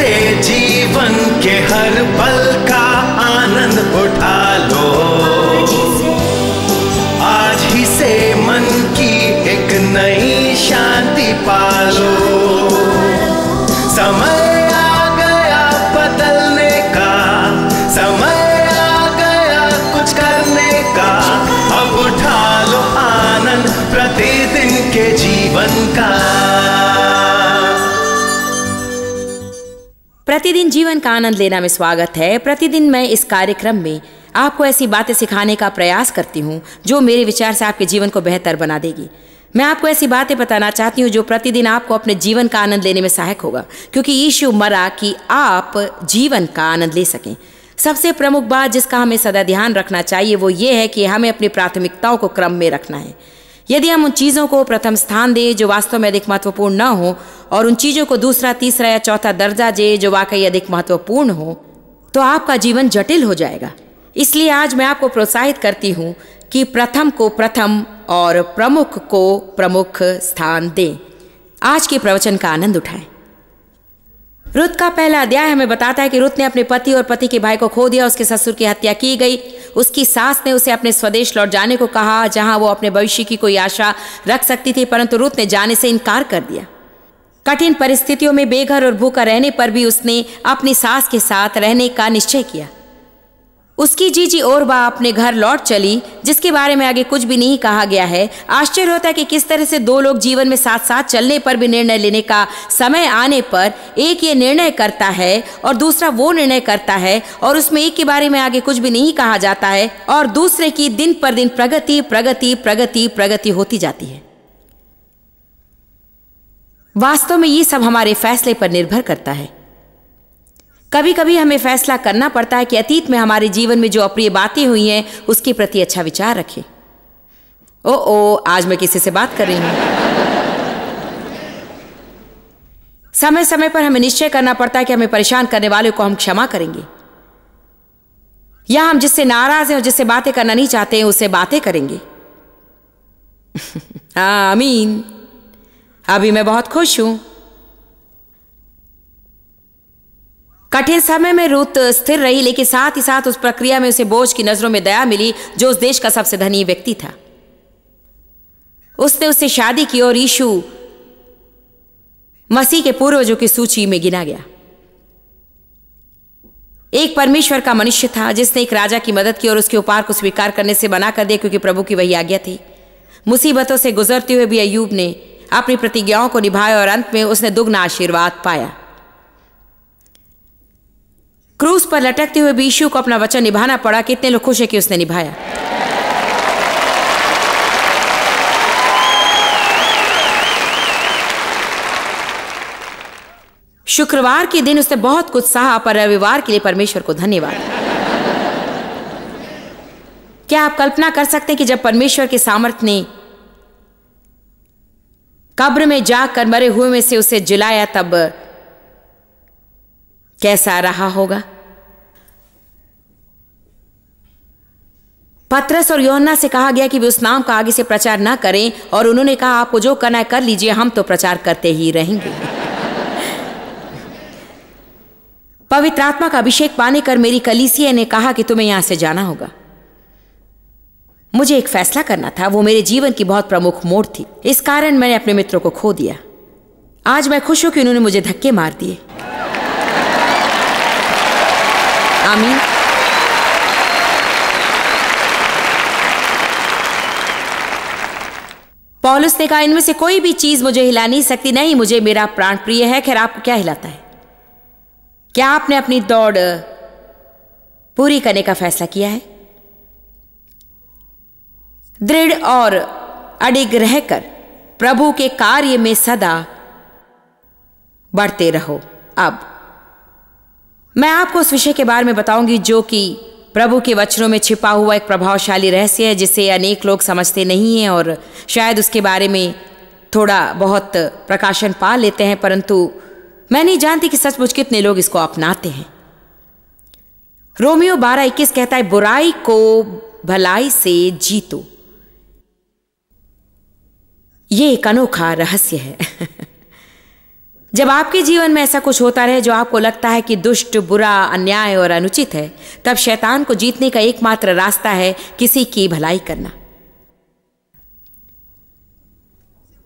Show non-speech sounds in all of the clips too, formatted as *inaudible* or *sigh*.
से जीवन के हर पल का आनंद उठा लो आज ही से मन की एक नई शांति पालो समझ प्रतिदिन जीवन का आनंद लेना में स्वागत है प्रतिदिन मैं इस कार्यक्रम में आपको ऐसी बातें सिखाने का प्रयास करती हूँ जो मेरे विचार से आपके जीवन को बेहतर बना देगी मैं आपको ऐसी बातें बताना चाहती हूँ जो प्रतिदिन आपको अपने जीवन का आनंद लेने में सहायक होगा क्योंकि यीशु मरा कि आप जीवन का आनंद ले सकें सबसे प्रमुख बात जिसका हमें सदा ध्यान रखना चाहिए वो ये है कि हमें अपनी प्राथमिकताओं को क्रम में रखना है यदि हम उन चीज़ों को प्रथम स्थान दें जो वास्तव में अधिक महत्वपूर्ण न हो और उन चीज़ों को दूसरा तीसरा या चौथा दर्जा दे जो वाकई अधिक महत्वपूर्ण हो तो आपका जीवन जटिल हो जाएगा इसलिए आज मैं आपको प्रोत्साहित करती हूँ कि प्रथम को प्रथम और प्रमुख को प्रमुख स्थान दें आज के प्रवचन का आनंद उठाएं रुत का पहला अध्याय हमें बताता है कि रुत ने अपने पति और पति के भाई को खो दिया उसके ससुर की हत्या की गई उसकी सास ने उसे अपने स्वदेश लौट जाने को कहा जहां वो अपने भविष्य की कोई आशा रख सकती थी परंतु रुत ने जाने से इनकार कर दिया कठिन परिस्थितियों में बेघर और भूखा रहने पर भी उसने अपनी सास के साथ रहने का निश्चय किया उसकी जीजी और बा अपने घर लौट चली जिसके बारे में आगे कुछ भी नहीं कहा गया है आश्चर्य होता है कि किस तरह से दो लोग जीवन में साथ साथ चलने पर भी निर्णय लेने का समय आने पर एक ये निर्णय करता है और दूसरा वो निर्णय करता है और उसमें एक के बारे में आगे कुछ भी नहीं कहा जाता है और दूसरे की दिन पर दिन प्रगति प्रगति प्रगति प्रगति होती जाती है वास्तव में ये सब हमारे फैसले पर निर्भर करता है कभी कभी हमें फैसला करना पड़ता है कि अतीत में हमारे जीवन में जो अप्रिय बातें हुई हैं उसके प्रति अच्छा विचार रखें ओ ओ आज मैं किसी से बात कर रही हूं समय समय पर हमें निश्चय करना पड़ता है कि हमें परेशान करने वाले को हम क्षमा करेंगे या हम जिससे नाराज हैं और जिससे बातें करना नहीं चाहते हैं उससे बातें करेंगे *laughs* हाँ अमीन अभी मैं बहुत खुश हूं कठिन समय में रूत स्थिर रही लेकिन साथ ही साथ उस प्रक्रिया में उसे बोझ की नजरों में दया मिली जो उस देश का सबसे धनी व्यक्ति था उसने उससे शादी की और यीशु मसीह के पूर्वजों की सूची में गिना गया एक परमेश्वर का मनुष्य था जिसने एक राजा की मदद की और उसके उपहार को स्वीकार करने से मना कर दिया क्योंकि प्रभु की वही आज्ञा थी मुसीबतों से गुजरते हुए भी अयूब ने अपनी प्रतिज्ञाओं को निभाया और अंत में उसने दुग्न आशीर्वाद पाया क्रूज पर लटकते हुए बीशु को अपना वचन निभाना पड़ा कितने लोग खुश है कि उसने निभाया शुक्रवार के दिन उसने बहुत कुछ सहा पर रविवार के लिए परमेश्वर को धन्यवाद क्या आप कल्पना कर सकते हैं कि जब परमेश्वर के सामर्थ्य ने कब्र में जाकर मरे हुए में से उसे जिलाया तब कैसा रहा होगा पत्रस और योहन्ना से कहा गया कि वे उस नाम का आगे से प्रचार ना करें और उन्होंने कहा आपको जो करना है कर लीजिए हम तो प्रचार करते ही रहेंगे पवित्र आत्मा का अभिषेक पाने कर मेरी कलीसिया ने कहा कि तुम्हें यहां से जाना होगा मुझे एक फैसला करना था वो मेरे जीवन की बहुत प्रमुख मोड़ थी इस कारण मैंने अपने मित्रों को खो दिया आज मैं खुश हूं कि उन्होंने मुझे धक्के मार दिए आमीन पॉलिस ने कहा इनमें से कोई भी चीज मुझे हिला नहीं सकती नहीं मुझे मेरा प्राण प्रिय है खैर आपको क्या हिलाता है क्या आपने अपनी दौड़ पूरी करने का फैसला किया है दृढ़ और अडिग रहकर प्रभु के कार्य में सदा बढ़ते रहो अब मैं आपको उस विषय के बारे में बताऊंगी जो कि प्रभु के वचनों में छिपा हुआ एक प्रभावशाली रहस्य है जिसे अनेक लोग समझते नहीं हैं और शायद उसके बारे में थोड़ा बहुत प्रकाशन पा लेते हैं परंतु मैं नहीं जानती कि सचमुच कितने लोग इसको अपनाते हैं रोमियो बारह इक्कीस कहता है बुराई को भलाई से जीतो ये एक अनोखा रहस्य है *laughs* जब आपके जीवन में ऐसा कुछ होता रहे जो आपको लगता है कि दुष्ट बुरा अन्याय और अनुचित है तब शैतान को जीतने का एकमात्र रास्ता है किसी की भलाई करना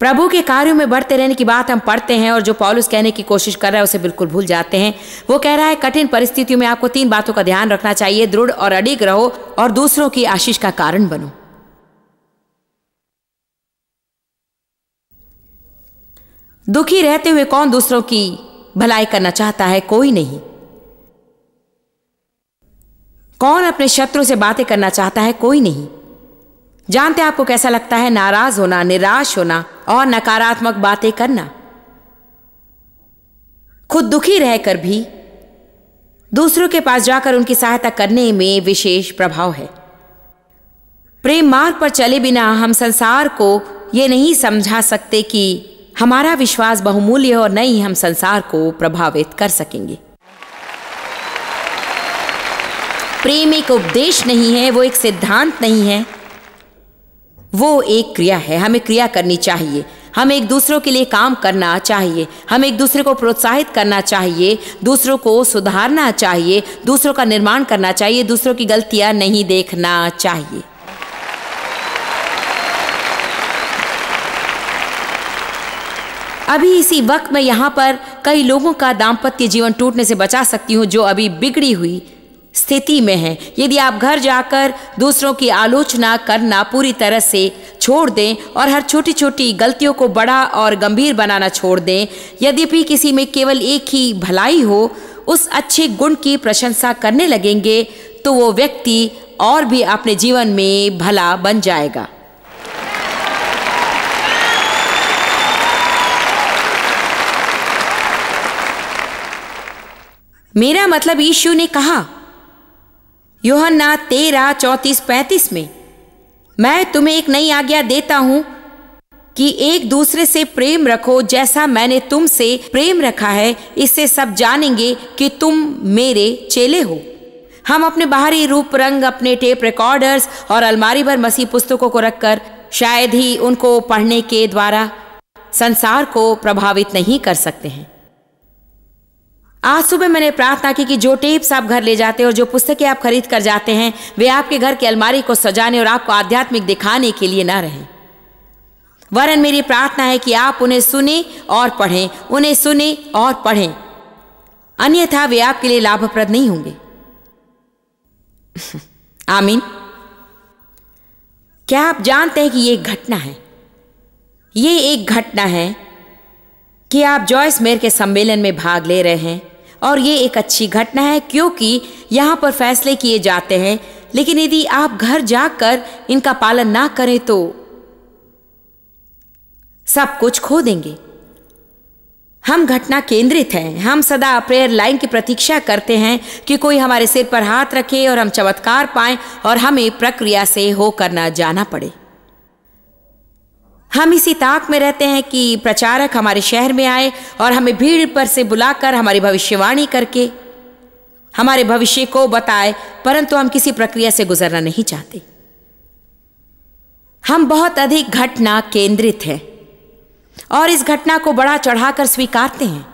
प्रभु के कार्यों में बढ़ते रहने की बात हम पढ़ते हैं और जो पॉलुस कहने की कोशिश कर रहा है उसे बिल्कुल भूल जाते हैं वो कह रहा है कठिन परिस्थितियों में आपको तीन बातों का ध्यान रखना चाहिए दृढ़ और अडिग रहो और दूसरों की आशीष का कारण बनो दुखी रहते हुए कौन दूसरों की भलाई करना चाहता है कोई नहीं कौन अपने शत्रु से बातें करना चाहता है कोई नहीं जानते आपको कैसा लगता है नाराज होना निराश होना और नकारात्मक बातें करना खुद दुखी रहकर भी दूसरों के पास जाकर उनकी सहायता करने में विशेष प्रभाव है प्रेम मार्ग पर चले बिना हम संसार को यह नहीं समझा सकते कि हमारा विश्वास बहुमूल्य और न ही हम संसार को प्रभावित कर सकेंगे प्रेम एक उपदेश नहीं है वो एक सिद्धांत नहीं है वो एक क्रिया है हमें क्रिया करनी चाहिए हम एक दूसरों के लिए काम करना चाहिए हम एक दूसरे को प्रोत्साहित करना चाहिए दूसरों को सुधारना चाहिए दूसरों का निर्माण करना चाहिए दूसरों की गलतियां नहीं देखना चाहिए अभी इसी वक्त मैं यहाँ पर कई लोगों का दाम्पत्य जीवन टूटने से बचा सकती हूँ जो अभी बिगड़ी हुई स्थिति में है यदि आप घर जाकर दूसरों की आलोचना करना पूरी तरह से छोड़ दें और हर छोटी छोटी गलतियों को बड़ा और गंभीर बनाना छोड़ दें यद्यपि किसी में केवल एक ही भलाई हो उस अच्छे गुण की प्रशंसा करने लगेंगे तो वो व्यक्ति और भी अपने जीवन में भला बन जाएगा मेरा मतलब यीशु ने कहा योहन्ना तेरह चौंतीस पैंतीस में मैं तुम्हें एक नई आज्ञा देता हूं कि एक दूसरे से प्रेम रखो जैसा मैंने तुमसे प्रेम रखा है इससे सब जानेंगे कि तुम मेरे चेले हो हम अपने बाहरी रूप रंग अपने टेप रिकॉर्डर्स और अलमारी भर मसीह पुस्तकों को रखकर शायद ही उनको पढ़ने के द्वारा संसार को प्रभावित नहीं कर सकते हैं आज सुबह मैंने प्रार्थना की कि जो टेप्स आप घर ले जाते हैं और जो पुस्तकें आप खरीद कर जाते हैं वे आपके घर की अलमारी को सजाने और आपको आध्यात्मिक दिखाने के लिए ना रहें वरन मेरी प्रार्थना है कि आप उन्हें सुने और पढ़ें उन्हें सुने और पढ़ें अन्यथा वे आपके लिए लाभप्रद नहीं होंगे *laughs* आमीन क्या आप जानते हैं कि ये एक घटना है ये एक घटना है कि आप जॉयस मेयर के सम्मेलन में भाग ले रहे हैं और ये एक अच्छी घटना है क्योंकि यहाँ पर फैसले किए जाते हैं लेकिन यदि आप घर जाकर इनका पालन ना करें तो सब कुछ खो देंगे हम घटना केंद्रित हैं हम सदा प्रेयर लाइन की प्रतीक्षा करते हैं कि कोई हमारे सिर पर हाथ रखे और हम चमत्कार पाएं और हमें प्रक्रिया से होकर ना जाना पड़े हम इसी ताक में रहते हैं कि प्रचारक हमारे शहर में आए और हमें भीड़ पर से बुलाकर हमारी भविष्यवाणी करके हमारे भविष्य को बताए परंतु हम किसी प्रक्रिया से गुजरना नहीं चाहते हम बहुत अधिक घटना केंद्रित हैं और इस घटना को बड़ा चढ़ाकर स्वीकारते हैं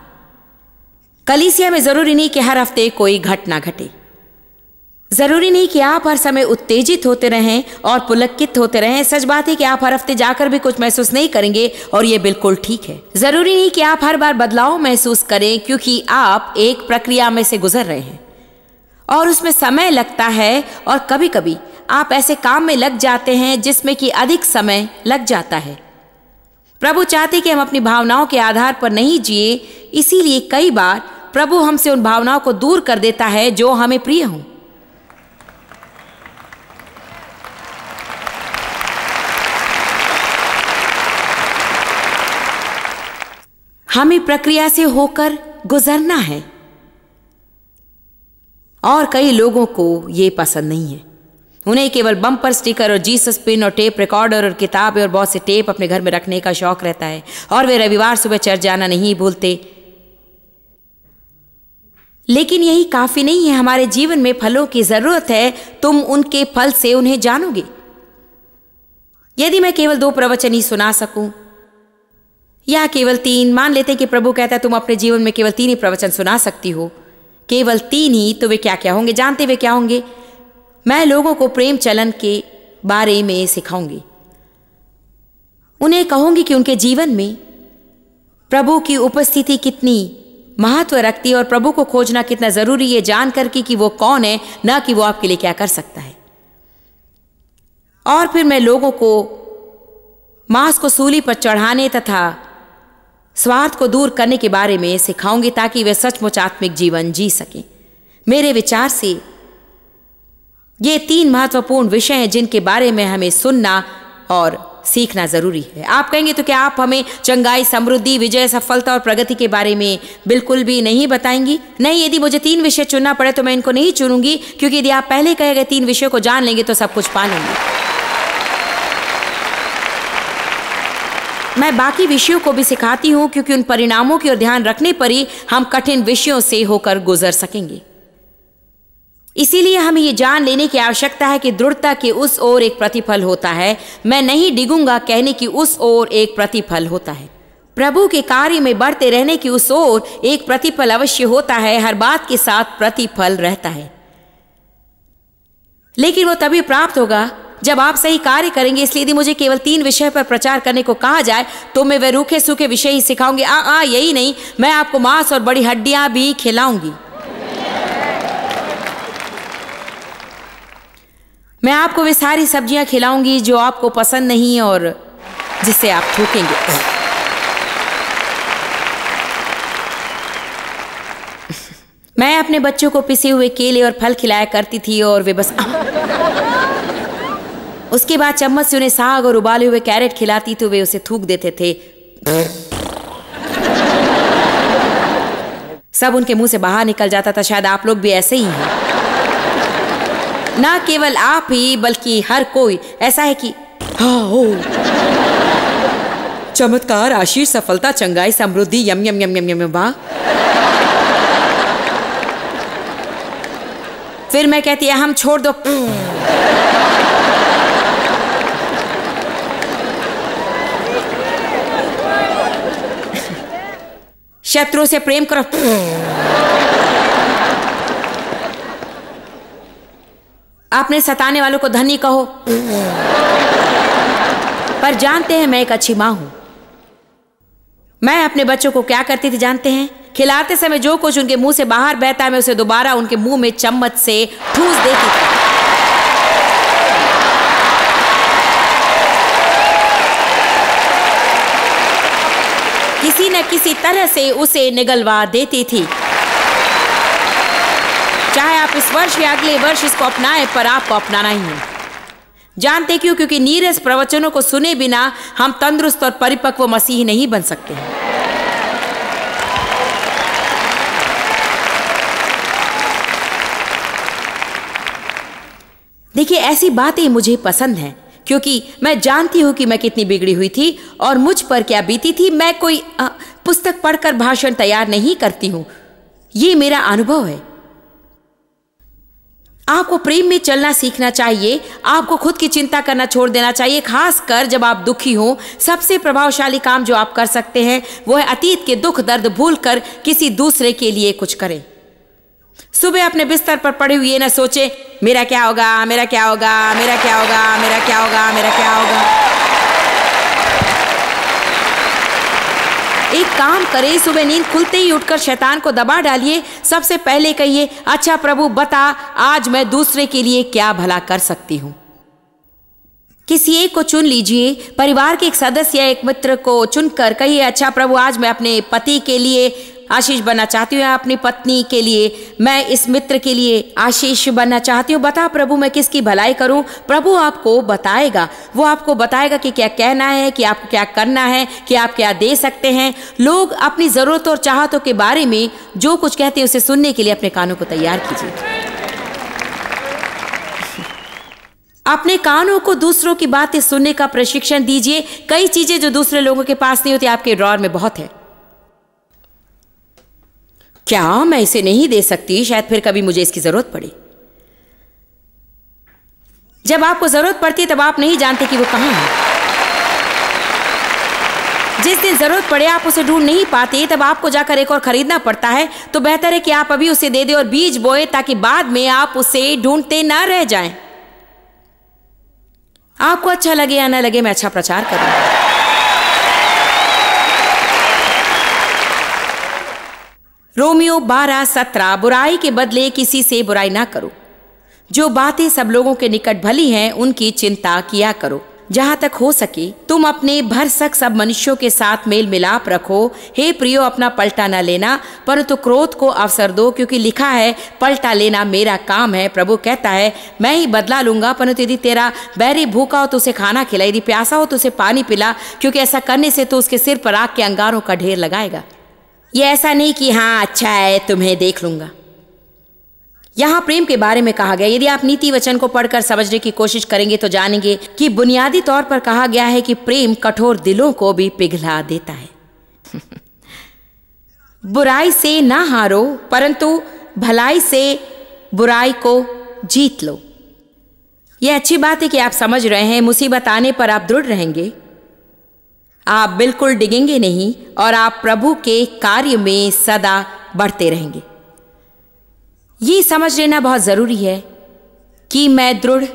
कलीसिया में जरूरी नहीं कि हर हफ्ते कोई घटना घटे जरूरी नहीं कि आप हर समय उत्तेजित होते रहें और पुलकित होते रहें सच बात है कि आप हर हफ्ते जाकर भी कुछ महसूस नहीं करेंगे और ये बिल्कुल ठीक है जरूरी नहीं कि आप हर बार बदलाव महसूस करें क्योंकि आप एक प्रक्रिया में से गुजर रहे हैं और उसमें समय लगता है और कभी कभी आप ऐसे काम में लग जाते हैं जिसमें कि अधिक समय लग जाता है प्रभु चाहते कि हम अपनी भावनाओं के आधार पर नहीं जिए इसीलिए कई बार प्रभु हमसे उन भावनाओं को दूर कर देता है जो हमें प्रिय हों हमें प्रक्रिया से होकर गुजरना है और कई लोगों को ये पसंद नहीं है उन्हें केवल बम्पर स्टिकर और जीसस पिन और टेप रिकॉर्डर और किताबें और बहुत से टेप अपने घर में रखने का शौक रहता है और वे रविवार सुबह चर्च जाना नहीं भूलते लेकिन यही काफी नहीं है हमारे जीवन में फलों की जरूरत है तुम उनके फल से उन्हें जानोगे यदि मैं केवल दो प्रवचन ही सुना सकूं या केवल तीन मान लेते हैं कि प्रभु कहता है तुम अपने जीवन में केवल तीन ही प्रवचन सुना सकती हो केवल तीन ही तो वे क्या क्या होंगे जानते वे क्या होंगे मैं लोगों को प्रेम चलन के बारे में सिखाऊंगी उन्हें कहूंगी कि उनके जीवन में प्रभु की उपस्थिति कितनी महत्व रखती है और प्रभु को खोजना कितना जरूरी है जान करके कि वो कौन है ना कि वो आपके लिए क्या कर सकता है और फिर मैं लोगों को मांस को सूली पर चढ़ाने तथा स्वार्थ को दूर करने के बारे में सिखाऊंगी ताकि वे सचमुच आत्मिक जीवन जी सकें मेरे विचार से ये तीन महत्वपूर्ण विषय हैं जिनके बारे में हमें सुनना और सीखना जरूरी है आप कहेंगे तो क्या आप हमें चंगाई समृद्धि विजय सफलता और प्रगति के बारे में बिल्कुल भी नहीं बताएंगी नहीं यदि मुझे तीन विषय चुनना पड़े तो मैं इनको नहीं चुनूंगी क्योंकि यदि आप पहले कहे गए तीन विषयों को जान लेंगे तो सब कुछ पा लेंगे मैं बाकी विषयों को भी सिखाती हूँ क्योंकि उन परिणामों की ओर ध्यान रखने पर ही हम कठिन विषयों से होकर गुजर सकेंगे इसीलिए हमें ये जान लेने की आवश्यकता है कि दृढ़ता के उस ओर एक प्रतिफल होता है मैं नहीं डिगूंगा कहने की उस ओर एक प्रतिफल होता है प्रभु के कार्य में बढ़ते रहने की उस ओर एक प्रतिफल अवश्य होता है हर बात के साथ प्रतिफल रहता है लेकिन वो तभी प्राप्त होगा जब आप सही कार्य करेंगे इसलिए यदि मुझे केवल तीन विषय पर प्रचार करने को कहा जाए तो मैं वह रूखे सूखे विषय ही सिखाऊंगी आ आ यही नहीं मैं आपको मांस और बड़ी हड्डियां भी खिलाऊंगी मैं आपको वे सारी सब्जियां खिलाऊंगी जो आपको पसंद नहीं और जिससे आप थूकेंगे मैं अपने बच्चों को पिसे हुए केले और फल खिलाया करती थी और वे बस उसके बाद चम्मच से उन्हें साग और उबाले हुए कैरेट खिलाती तो वे उसे थूक देते थे सब उनके मुंह से बाहर निकल जाता था शायद आप लोग भी ऐसे ही हैं ना केवल आप ही बल्कि हर कोई ऐसा है कि हाँ हो चमत्कार आशीष सफलता चंगाई समृद्धि यम यम यम यम यम वाह फिर मैं कहती है हम छोड़ दो शत्रु से प्रेम करो अपने सताने वालों को धनी कहो पर जानते हैं मैं एक अच्छी माँ हूं मैं अपने बच्चों को क्या करती थी जानते हैं खिलाते समय जो कुछ उनके मुंह से बाहर बहता है मैं उसे दोबारा उनके मुंह में चम्मच से ठूस देती थी किसी तरह से उसे निगलवा देती थी चाहे आप इस वर्ष या अगले वर्ष इसको अपनाएं पर आपको अपनाना ही है जानते क्यों क्योंकि नीरस प्रवचनों को सुने बिना हम तंदुरुस्त और परिपक्व मसीह नहीं बन सकते हैं देखिए ऐसी बातें मुझे पसंद हैं क्योंकि मैं जानती हूं कि मैं कितनी बिगड़ी हुई थी और मुझ पर क्या बीती थी मैं कोई आ, पुस्तक पढ़कर भाषण तैयार नहीं करती हूं ये मेरा अनुभव है आपको प्रेम में चलना सीखना चाहिए आपको खुद की चिंता करना छोड़ देना चाहिए खासकर जब आप दुखी हो सबसे प्रभावशाली काम जो आप कर सकते हैं वो है अतीत के दुख दर्द भूल कर किसी दूसरे के लिए कुछ करें सुबह अपने बिस्तर पर पड़े हुए ना सोचे मेरा क्या होगा मेरा क्या होगा मेरा क्या होगा मेरा क्या होगा मेरा क्या होगा एक काम करें सुबह नींद खुलते ही उठकर शैतान को दबा डालिए सबसे पहले कहिए अच्छा प्रभु बता आज मैं दूसरे के लिए क्या भला कर सकती हूँ किसी एक को चुन लीजिए परिवार के एक सदस्य या एक मित्र को चुनकर कहिए अच्छा प्रभु आज मैं अपने पति के लिए आशीष बनना चाहती हूँ अपनी पत्नी के लिए मैं इस मित्र के लिए आशीष बनना चाहती हूँ बता प्रभु मैं किसकी भलाई करूँ प्रभु आपको बताएगा वो आपको बताएगा कि क्या कहना है कि आपको क्या करना है कि आप क्या दे सकते हैं लोग अपनी ज़रूरत और चाहतों के बारे में जो कुछ कहते हैं उसे सुनने के लिए अपने कानों को तैयार कीजिए अपने कानों को दूसरों की बातें सुनने का प्रशिक्षण दीजिए कई चीज़ें जो दूसरे लोगों के पास नहीं होती आपके ड्रॉर में बहुत है क्या मैं इसे नहीं दे सकती शायद फिर कभी मुझे इसकी ज़रूरत पड़े जब आपको ज़रूरत पड़ती तब आप नहीं जानते कि वो कहां है जिस दिन ज़रूरत पड़े आप उसे ढूंढ नहीं पाते तब आपको जाकर एक और ख़रीदना पड़ता है तो बेहतर है कि आप अभी उसे दे दें और बीज बोए ताकि बाद में आप उसे ढूंढते ना रह जाएं। आपको अच्छा लगे या ना लगे मैं अच्छा प्रचार करूंगा रोमियो बारह सत्रह बुराई के बदले किसी से बुराई ना करो जो बातें सब लोगों के निकट भली हैं उनकी चिंता किया करो जहाँ तक हो सके तुम अपने भरसक सब मनुष्यों के साथ मेल मिलाप रखो हे प्रियो अपना पलटा न लेना परंतु तो क्रोध को अवसर दो क्योंकि लिखा है पलटा लेना मेरा काम है प्रभु कहता है मैं ही बदला लूंगा परंतु यदि तेरा बैरी भूखा हो तो उसे खाना खिला यदि प्यासा हो तो उसे पानी पिला क्योंकि ऐसा करने से तो उसके सिर पर आग के अंगारों का ढेर लगाएगा ये ऐसा नहीं कि हाँ अच्छा है तुम्हें देख लूंगा यहां प्रेम के बारे में कहा गया यदि आप नीति वचन को पढ़कर समझने की कोशिश करेंगे तो जानेंगे कि बुनियादी तौर पर कहा गया है कि प्रेम कठोर दिलों को भी पिघला देता है *laughs* बुराई से ना हारो परंतु भलाई से बुराई को जीत लो यह अच्छी बात है कि आप समझ रहे हैं मुसीबत आने पर आप दृढ़ रहेंगे आप बिल्कुल डिगेंगे नहीं और आप प्रभु के कार्य में सदा बढ़ते रहेंगे ये समझ लेना बहुत ज़रूरी है कि मैं दृढ़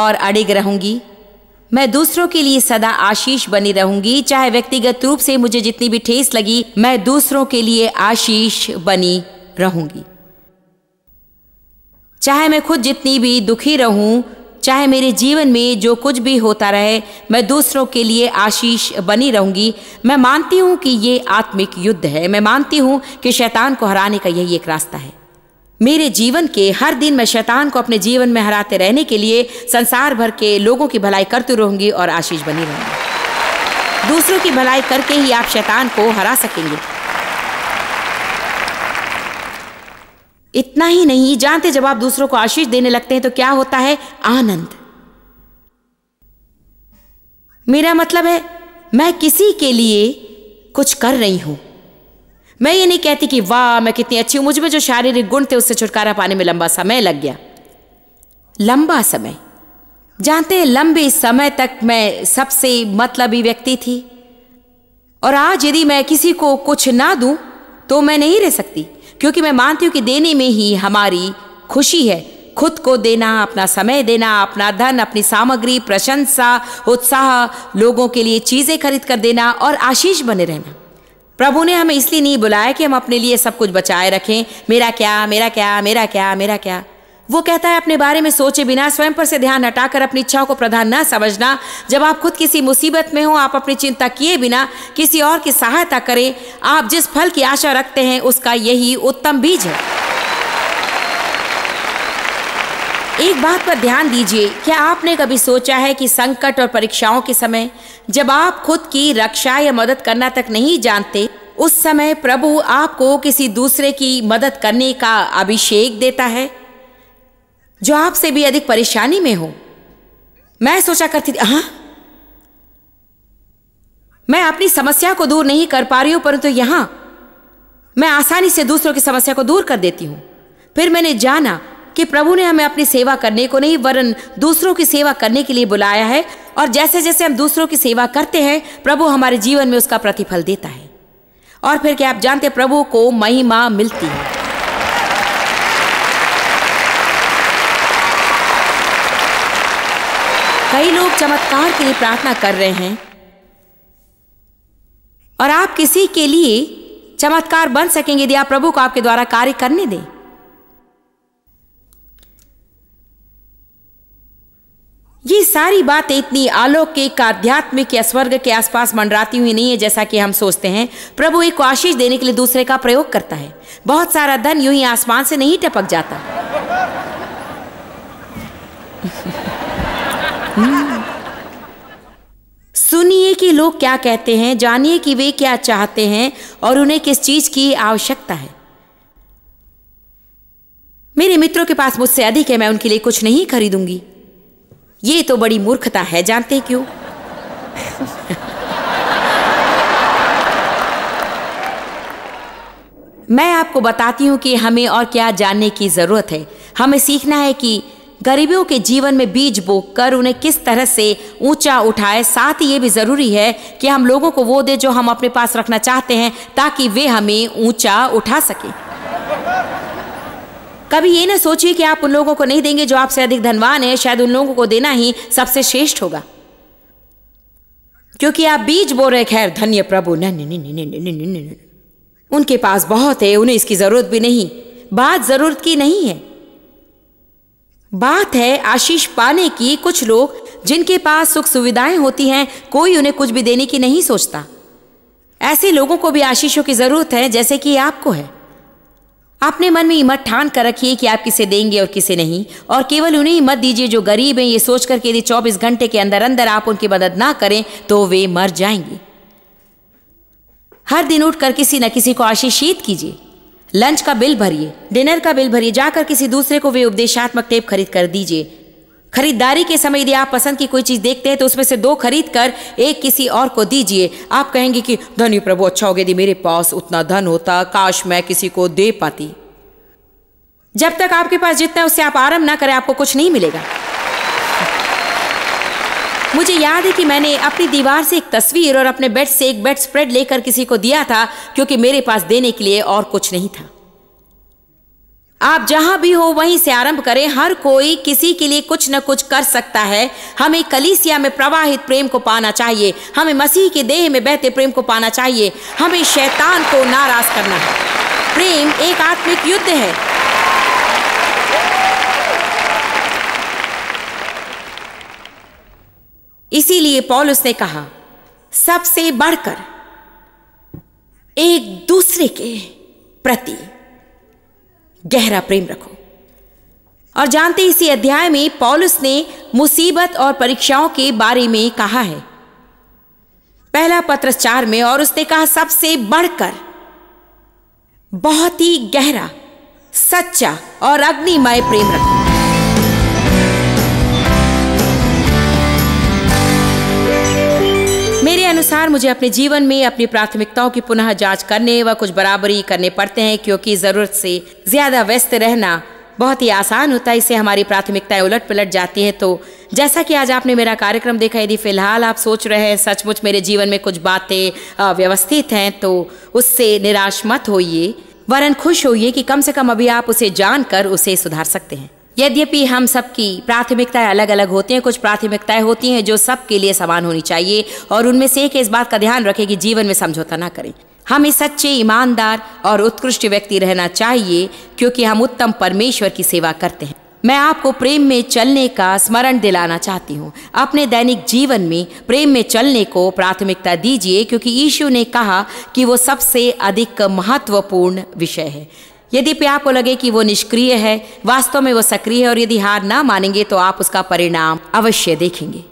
और अड़िग रहूंगी मैं दूसरों के लिए सदा आशीष बनी रहूंगी चाहे व्यक्तिगत रूप से मुझे जितनी भी ठेस लगी मैं दूसरों के लिए आशीष बनी रहूंगी चाहे मैं खुद जितनी भी दुखी रहूं चाहे मेरे जीवन में जो कुछ भी होता रहे मैं दूसरों के लिए आशीष बनी रहूंगी मैं मानती हूँ कि ये आत्मिक युद्ध है मैं मानती हूँ कि शैतान को हराने का यही एक रास्ता है मेरे जीवन के हर दिन मैं शैतान को अपने जीवन में हराते रहने के लिए संसार भर के लोगों की भलाई करती रहूंगी और आशीष बनी रहूंगी दूसरों की भलाई करके ही आप शैतान को हरा सकेंगे इतना ही नहीं जानते जब आप दूसरों को आशीष देने लगते हैं तो क्या होता है आनंद मेरा मतलब है मैं किसी के लिए कुछ कर रही हूं मैं ये नहीं कहती कि वाह मैं कितनी अच्छी हूं मुझ में जो शारीरिक गुण थे उससे छुटकारा पाने में लंबा समय लग गया लंबा समय जानते हैं लंबे समय तक मैं सबसे मतलबी व्यक्ति थी और आज यदि मैं किसी को कुछ ना दूं तो मैं नहीं रह सकती क्योंकि मैं मानती हूँ कि देने में ही हमारी खुशी है खुद को देना अपना समय देना अपना धन अपनी सामग्री प्रशंसा उत्साह लोगों के लिए चीज़ें खरीद कर देना और आशीष बने रहना प्रभु ने हमें इसलिए नहीं बुलाया कि हम अपने लिए सब कुछ बचाए रखें मेरा क्या मेरा क्या मेरा क्या मेरा क्या वो कहता है अपने बारे में सोचे बिना स्वयं पर से ध्यान हटाकर अपनी इच्छाओं को प्रधान न समझना जब आप खुद किसी मुसीबत में हो आप अपनी चिंता किए बिना किसी और की सहायता करें आप जिस फल की आशा रखते हैं उसका यही उत्तम बीज है एक बात पर ध्यान दीजिए क्या आपने कभी सोचा है कि संकट और परीक्षाओं के समय जब आप खुद की रक्षा या मदद करना तक नहीं जानते उस समय प्रभु आपको किसी दूसरे की मदद करने का अभिषेक देता है जो आपसे भी अधिक परेशानी में हो मैं सोचा करती थी हाँ मैं अपनी समस्या को दूर नहीं कर पा रही हूं परंतु तो यहां मैं आसानी से दूसरों की समस्या को दूर कर देती हूं फिर मैंने जाना कि प्रभु ने हमें अपनी सेवा करने को नहीं वरन दूसरों की सेवा करने के लिए बुलाया है और जैसे जैसे हम दूसरों की सेवा करते हैं प्रभु हमारे जीवन में उसका प्रतिफल देता है और फिर क्या आप जानते प्रभु को महिमा मिलती है कई लोग चमत्कार के लिए प्रार्थना कर रहे हैं और आप किसी के लिए चमत्कार बन सकेंगे यदि आप प्रभु को आपके द्वारा कार्य करने दें ये सारी बातें इतनी अलौकिक आध्यात्मिक या स्वर्ग के आसपास मंडराती हुई नहीं है जैसा कि हम सोचते हैं प्रभु एक को आशीष देने के लिए दूसरे का प्रयोग करता है बहुत सारा धन यूं ही आसमान से नहीं टपक जाता सुनिए कि लोग क्या कहते हैं जानिए कि वे क्या चाहते हैं और उन्हें किस चीज की आवश्यकता है मेरे मित्रों के पास मुझसे अधिक है मैं उनके लिए कुछ नहीं खरीदूंगी ये तो बड़ी मूर्खता है जानते क्यों *laughs* मैं आपको बताती हूं कि हमें और क्या जानने की ज़रूरत है हमें सीखना है कि गरीबियों के जीवन में बीज कर उन्हें किस तरह से ऊंचा उठाए साथ ही ये भी ज़रूरी है कि हम लोगों को वो दे जो हम अपने पास रखना चाहते हैं ताकि वे हमें ऊंचा उठा सके कभी ये ना सोचिए कि आप उन लोगों को नहीं देंगे जो आपसे अधिक धनवान है शायद उन लोगों को देना ही सबसे श्रेष्ठ होगा क्योंकि आप बीज बो रहे खैर धन्य प्रभु उनके पास बहुत है उन्हें इसकी जरूरत भी नहीं बात जरूरत की नहीं है बात है आशीष पाने की कुछ लोग जिनके पास सुख सुविधाएं होती हैं कोई उन्हें कुछ भी देने की नहीं सोचता ऐसे लोगों को भी आशीषों की जरूरत है जैसे कि आपको है अपने मन में ये मत ठान कर रखिए कि आप किसे देंगे और किसे नहीं और केवल उन्हें ही मत दीजिए जो गरीब हैं ये सोच करके यदि 24 घंटे के अंदर अंदर आप उनकी मदद ना करें तो वे मर जाएंगे हर दिन उठकर किसी न किसी को आशीषित कीजिए लंच का बिल भरिए डिनर का बिल भरिए जाकर किसी दूसरे को वे उपदेशात्मक टेप खरीद कर दीजिए खरीदारी के समय यदि आप पसंद की कोई चीज देखते हैं तो उसमें से दो खरीद कर एक किसी और को दीजिए आप कहेंगे कि धनी प्रभु अच्छा हो गया यदि मेरे पास उतना धन होता काश मैं किसी को दे पाती जब तक आपके पास जितना है उससे आप आराम ना करें आपको कुछ नहीं मिलेगा मुझे याद है कि मैंने अपनी दीवार से एक तस्वीर और अपने बेड से एक बेड स्प्रेड लेकर किसी को दिया था क्योंकि मेरे पास देने के लिए और कुछ नहीं था आप जहां भी हो वहीं से आरंभ करें हर कोई किसी के लिए कुछ न कुछ कर सकता है हमें कलीसिया में प्रवाहित प्रेम को पाना चाहिए हमें मसीह के देह में बहते प्रेम को पाना चाहिए हमें शैतान को नाराज करना है प्रेम एक आत्मिक युद्ध है इसीलिए पॉल उसने कहा सबसे बढ़कर एक दूसरे के प्रति गहरा प्रेम रखो और जानते इसी अध्याय में पॉलुस ने मुसीबत और परीक्षाओं के बारे में कहा है पहला पत्र चार में और उसने कहा सबसे बढ़कर बहुत ही गहरा सच्चा और अग्निमय प्रेम रखो मेरे अनुसार मुझे अपने जीवन में अपनी प्राथमिकताओं की पुनः जांच करने व कुछ बराबरी करने पड़ते हैं क्योंकि ज़रूरत से ज़्यादा व्यस्त रहना बहुत ही आसान होता है इससे हमारी प्राथमिकताएं उलट पलट जाती हैं तो जैसा कि आज आपने मेरा कार्यक्रम देखा यदि फिलहाल आप सोच रहे हैं सचमुच मेरे जीवन में कुछ बातें व्यवस्थित हैं तो उससे निराश मत होइए वरन खुश होइए कि कम से कम अभी आप उसे जानकर उसे सुधार सकते हैं यद्यपि हम सबकी प्राथमिकताएं अलग अलग होती हैं कुछ प्राथमिकताएं होती हैं जो सबके लिए समान होनी चाहिए और उनमें से एक इस बात का ध्यान रखें कि जीवन में समझौता ना करें हमें सच्चे ईमानदार और उत्कृष्ट व्यक्ति रहना चाहिए क्योंकि हम उत्तम परमेश्वर की सेवा करते हैं मैं आपको प्रेम में चलने का स्मरण दिलाना चाहती हूँ अपने दैनिक जीवन में प्रेम में चलने को प्राथमिकता दीजिए क्योंकि यीशु ने कहा कि वो सबसे अधिक महत्वपूर्ण विषय है यदि पे आपको लगे कि वो निष्क्रिय है वास्तव में वो सक्रिय है और यदि हार ना मानेंगे तो आप उसका परिणाम अवश्य देखेंगे